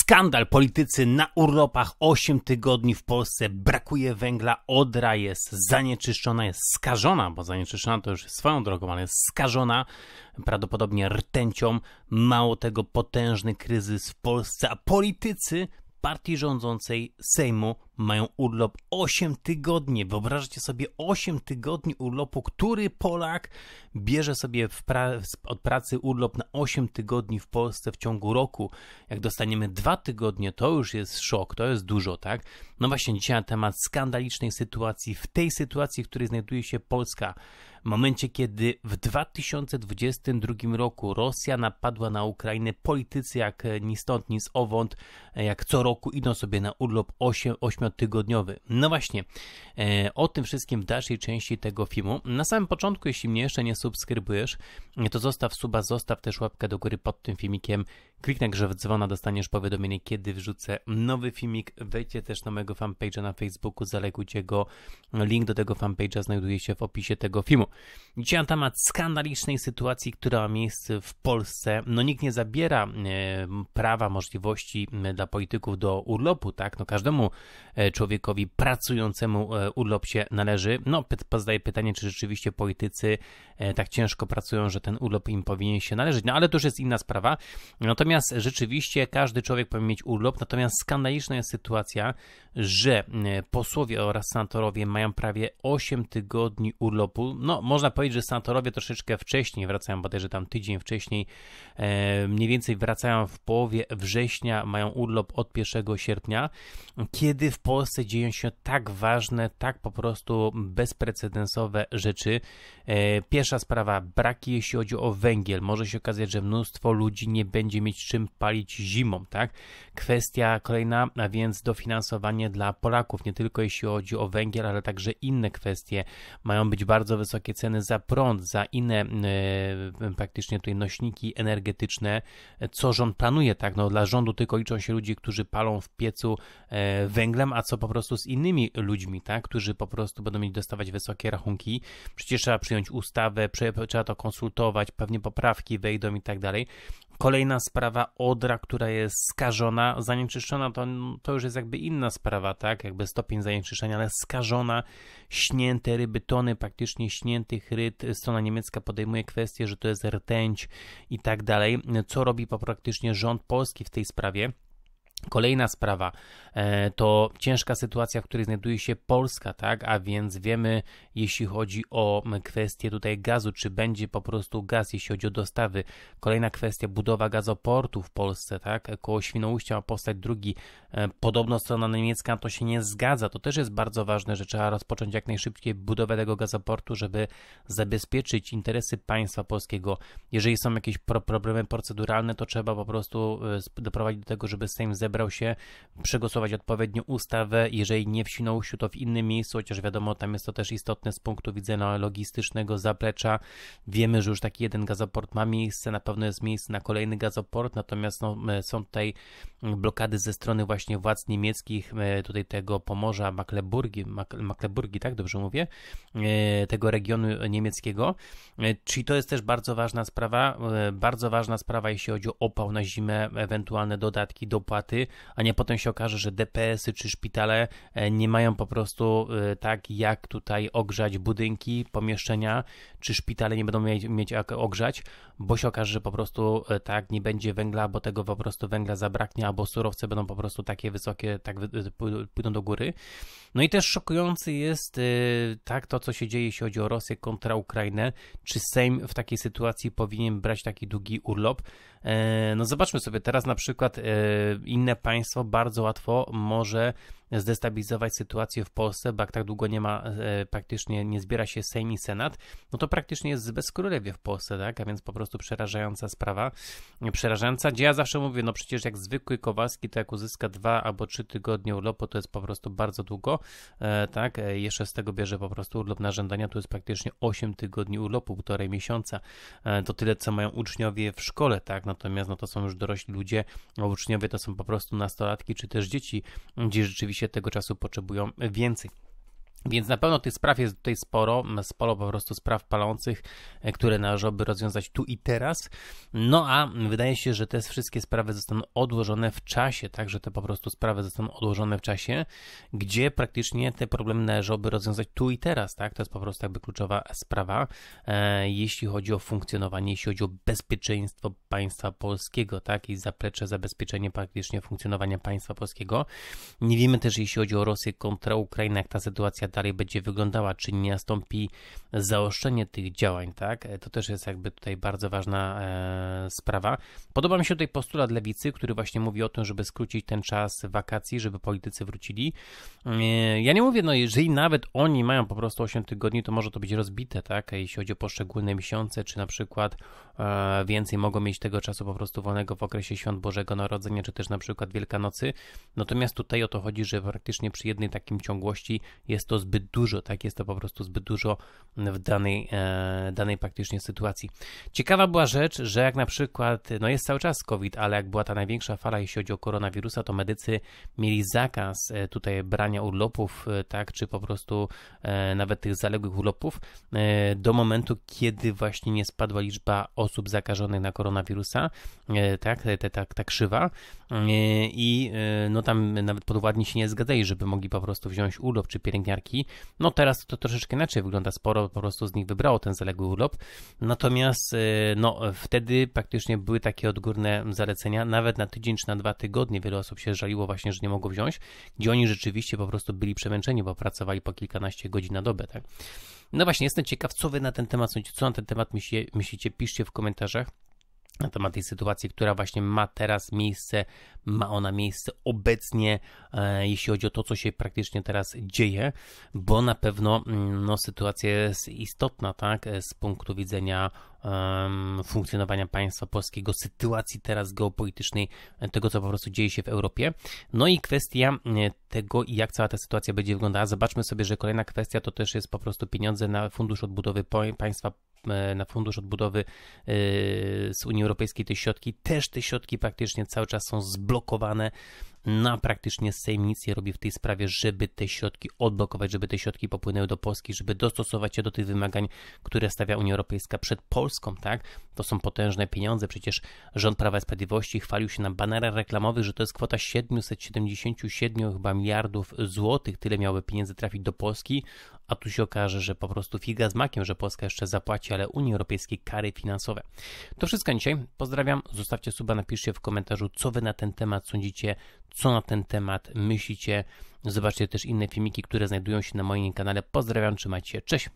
Skandal. Politycy na urlopach 8 tygodni w Polsce. Brakuje węgla. Odra jest zanieczyszczona, jest skażona, bo zanieczyszczona to już swoją drogą, ale jest skażona prawdopodobnie rtęcią. Mało tego, potężny kryzys w Polsce, a politycy partii rządzącej Sejmu mają urlop 8 tygodni. Wyobraźcie sobie 8 tygodni urlopu, który Polak bierze sobie pra od pracy urlop na 8 tygodni w Polsce w ciągu roku. Jak dostaniemy 2 tygodnie, to już jest szok, to jest dużo, tak? No właśnie dzisiaj na temat skandalicznej sytuacji, w tej sytuacji, w której znajduje się Polska. W momencie, kiedy w 2022 roku Rosja napadła na Ukrainę, politycy jak e, ni stąd, ni z owąd, e, jak co roku idą sobie na urlop 8, 8 ośmiotygodniowy. No właśnie, e, o tym wszystkim w dalszej części tego filmu. Na samym początku, jeśli mnie jeszcze nie subskrybujesz, to zostaw suba, zostaw też łapkę do góry pod tym filmikiem, kliknij w dzwona, dostaniesz powiadomienie, kiedy wrzucę nowy filmik. Wejdźcie też na mojego fanpage'a na Facebooku, zalegujcie go. Link do tego fanpage'a znajduje się w opisie tego filmu. Dzisiaj na temat skandalicznej sytuacji, która ma miejsce w Polsce. No nikt nie zabiera e, prawa, możliwości dla polityków do urlopu, tak? No każdemu E, człowiekowi pracującemu e, urlop się należy. No, pozostaje pytanie, czy rzeczywiście politycy e, tak ciężko pracują, że ten urlop im powinien się należeć. No, ale to już jest inna sprawa. Natomiast rzeczywiście każdy człowiek powinien mieć urlop, natomiast skandaliczna jest sytuacja, że posłowie oraz senatorowie mają prawie 8 tygodni urlopu. No, można powiedzieć, że senatorowie troszeczkę wcześniej wracają, bodajże tam tydzień wcześniej, mniej więcej wracają w połowie września, mają urlop od 1 sierpnia, kiedy w Polsce dzieją się tak ważne, tak po prostu bezprecedensowe rzeczy. E, pierwsza sprawa, braki jeśli chodzi o węgiel. Może się okazać, że mnóstwo ludzi nie będzie mieć czym palić zimą, tak? Kwestia kolejna, a więc dofinansowanie dla Polaków, nie tylko jeśli chodzi o węgiel, ale także inne kwestie. Mają być bardzo wysokie ceny za prąd, za inne e, praktycznie tutaj nośniki energetyczne. Co rząd planuje, tak? No dla rządu tylko liczą się ludzi, którzy palą w piecu e, węglem, a co po prostu z innymi ludźmi, tak, którzy po prostu będą mieli dostawać wysokie rachunki. Przecież trzeba przyjąć ustawę, trzeba to konsultować, pewnie poprawki wejdą i tak dalej. Kolejna sprawa Odra, która jest skażona, zanieczyszczona, to, to już jest jakby inna sprawa, tak? Jakby stopień zanieczyszczenia, ale skażona, śnięte ryby, tony praktycznie śniętych ryb. Strona niemiecka podejmuje kwestię, że to jest rtęć i tak dalej. Co robi po praktycznie rząd polski w tej sprawie? Kolejna sprawa e, to ciężka sytuacja, w której znajduje się Polska, tak? A więc wiemy, jeśli chodzi o kwestię tutaj gazu, czy będzie po prostu gaz, jeśli chodzi o dostawy. Kolejna kwestia, budowa gazoportu w Polsce, tak? Koło Świnoujścia ma powstać drugi. E, podobno strona niemiecka to się nie zgadza. To też jest bardzo ważne, że trzeba rozpocząć jak najszybciej budowę tego gazoportu, żeby zabezpieczyć interesy państwa polskiego. Jeżeli są jakieś problemy proceduralne, to trzeba po prostu e, doprowadzić do tego, żeby tym zebrać zebrał się przegłosować odpowiednią ustawę, jeżeli nie w Świnoujściu, to w innym miejscu, chociaż wiadomo, tam jest to też istotne z punktu widzenia logistycznego zaplecza. Wiemy, że już taki jeden gazoport ma miejsce, na pewno jest miejsce na kolejny gazoport, natomiast no, są tutaj blokady ze strony właśnie władz niemieckich, tutaj tego Pomorza, Makleburgi, Makleburgi, tak dobrze mówię, e, tego regionu niemieckiego, e, czyli to jest też bardzo ważna sprawa, e, bardzo ważna sprawa, jeśli chodzi o opał na zimę, ewentualne dodatki, dopłaty, a nie potem się okaże, że DPS-y czy szpitale e, nie mają po prostu e, tak, jak tutaj ogrzać budynki, pomieszczenia, czy szpitale nie będą mieć, mieć jak ogrzać, bo się okaże, że po prostu e, tak, nie będzie węgla, bo tego po prostu węgla zabraknie, albo surowce będą po prostu takie wysokie, tak pójdą do góry. No i też szokujący jest tak to, co się dzieje, jeśli chodzi o Rosję kontra Ukrainę. Czy Sejm w takiej sytuacji powinien brać taki długi urlop? No zobaczmy sobie teraz na przykład inne państwo bardzo łatwo może zdestabilizować sytuację w Polsce, bo jak tak długo nie ma, e, praktycznie nie zbiera się Sejm i Senat, no to praktycznie jest bez królewie w Polsce, tak? A więc po prostu przerażająca sprawa, przerażająca, gdzie ja zawsze mówię, no przecież jak zwykły Kowalski, to jak uzyska dwa albo trzy tygodnie urlopu, to jest po prostu bardzo długo, e, tak? E, jeszcze z tego bierze po prostu urlop na żądania, to jest praktycznie 8 tygodni urlopu, półtorej miesiąca, to tyle, co mają uczniowie w szkole, tak? Natomiast no to są już dorośli ludzie, uczniowie to są po prostu nastolatki, czy też dzieci, gdzie rzeczywiście oczywiście tego czasu potrzebują więcej. Więc na pewno tych spraw jest tutaj sporo, sporo po prostu spraw palących, e, które należałoby rozwiązać tu i teraz. No a wydaje się, że te wszystkie sprawy zostaną odłożone w czasie, także te po prostu sprawy zostaną odłożone w czasie, gdzie praktycznie te problemy należałoby rozwiązać tu i teraz, tak? To jest po prostu jakby kluczowa sprawa, e, jeśli chodzi o funkcjonowanie, jeśli chodzi o bezpieczeństwo państwa polskiego, tak? I zaplecze, zabezpieczenie praktycznie funkcjonowania państwa polskiego. Nie wiemy też, jeśli chodzi o Rosję kontra Ukrainę, jak ta sytuacja dalej będzie wyglądała, czy nie nastąpi zaostrzenie tych działań, tak? E, to też jest jakby tutaj bardzo ważna e, sprawa. Podoba mi się tutaj postulat lewicy, który właśnie mówi o tym, żeby skrócić ten czas wakacji, żeby politycy wrócili. E, ja nie mówię, no jeżeli nawet oni mają po prostu 8 tygodni, to może to być rozbite, tak? Jeśli chodzi o poszczególne miesiące, czy na przykład więcej mogą mieć tego czasu po prostu wolnego w okresie świąt Bożego Narodzenia, czy też na przykład Wielkanocy. Natomiast tutaj o to chodzi, że praktycznie przy jednej takim ciągłości jest to zbyt dużo, tak? Jest to po prostu zbyt dużo w danej, e, danej praktycznie sytuacji. Ciekawa była rzecz, że jak na przykład, no jest cały czas COVID, ale jak była ta największa fala, jeśli chodzi o koronawirusa, to medycy mieli zakaz e, tutaj brania urlopów, e, tak? Czy po prostu nawet tych zaległych urlopów do momentu, kiedy właśnie nie spadła liczba osób zakażonych na koronawirusa, tak? Ta, ta, ta krzywa. I no tam nawet podwładni się nie zgadzali, żeby mogli po prostu wziąć urlop, czy pielęgniarki dzieciaki. No teraz to troszeczkę inaczej wygląda, sporo po prostu z nich wybrało ten zaległy urlop. Natomiast e, no, wtedy praktycznie były takie odgórne zalecenia, nawet na tydzień czy na dwa tygodnie wiele osób się żaliło właśnie, że nie mogło wziąć, gdzie oni rzeczywiście po prostu byli przemęczeni, bo pracowali po kilkanaście godzin na dobę, tak? No właśnie, jestem ciekaw, co wy na ten temat sądzicie, co na ten temat myślicie piszcie w komentarzach na temat tej sytuacji, która właśnie ma teraz miejsce, ma ona miejsce obecnie, e, jeśli chodzi o to, co się praktycznie teraz dzieje, bo na pewno mm, no, sytuacja jest istotna, tak, z punktu widzenia funkcjonowania państwa polskiego, sytuacji teraz geopolitycznej, tego, co po prostu dzieje się w Europie. No i kwestia e, tego, jak cała ta sytuacja będzie wyglądała. Zobaczmy sobie, że kolejna kwestia to też jest po prostu pieniądze na Fundusz Odbudowy Państwa E, na Fundusz Odbudowy e, z Unii Europejskiej te środki, też te środki praktycznie cały czas są zblokowane na praktycznie Sejm nic nie robi w tej sprawie, żeby te środki odblokować, żeby te środki popłynęły do Polski, żeby dostosować się do tych wymagań, które stawia Unia Europejska przed Polską, tak? To są potężne pieniądze, przecież rząd Prawa i Sprawiedliwości chwalił się na banerach reklamowych, że to jest kwota 777 chyba miliardów złotych, tyle miałoby pieniędzy trafić do Polski, a tu się okaże, że po prostu figa z makiem, że Polska jeszcze zapłaci, ale Unii Europejskiej kary finansowe. To wszystko dzisiaj. Pozdrawiam, zostawcie suba, napiszcie w komentarzu, co wy na ten temat sądzicie, co na ten temat myślicie. Zobaczcie też inne filmiki, które znajdują się na moim kanale. Pozdrawiam, trzymajcie się, cześć!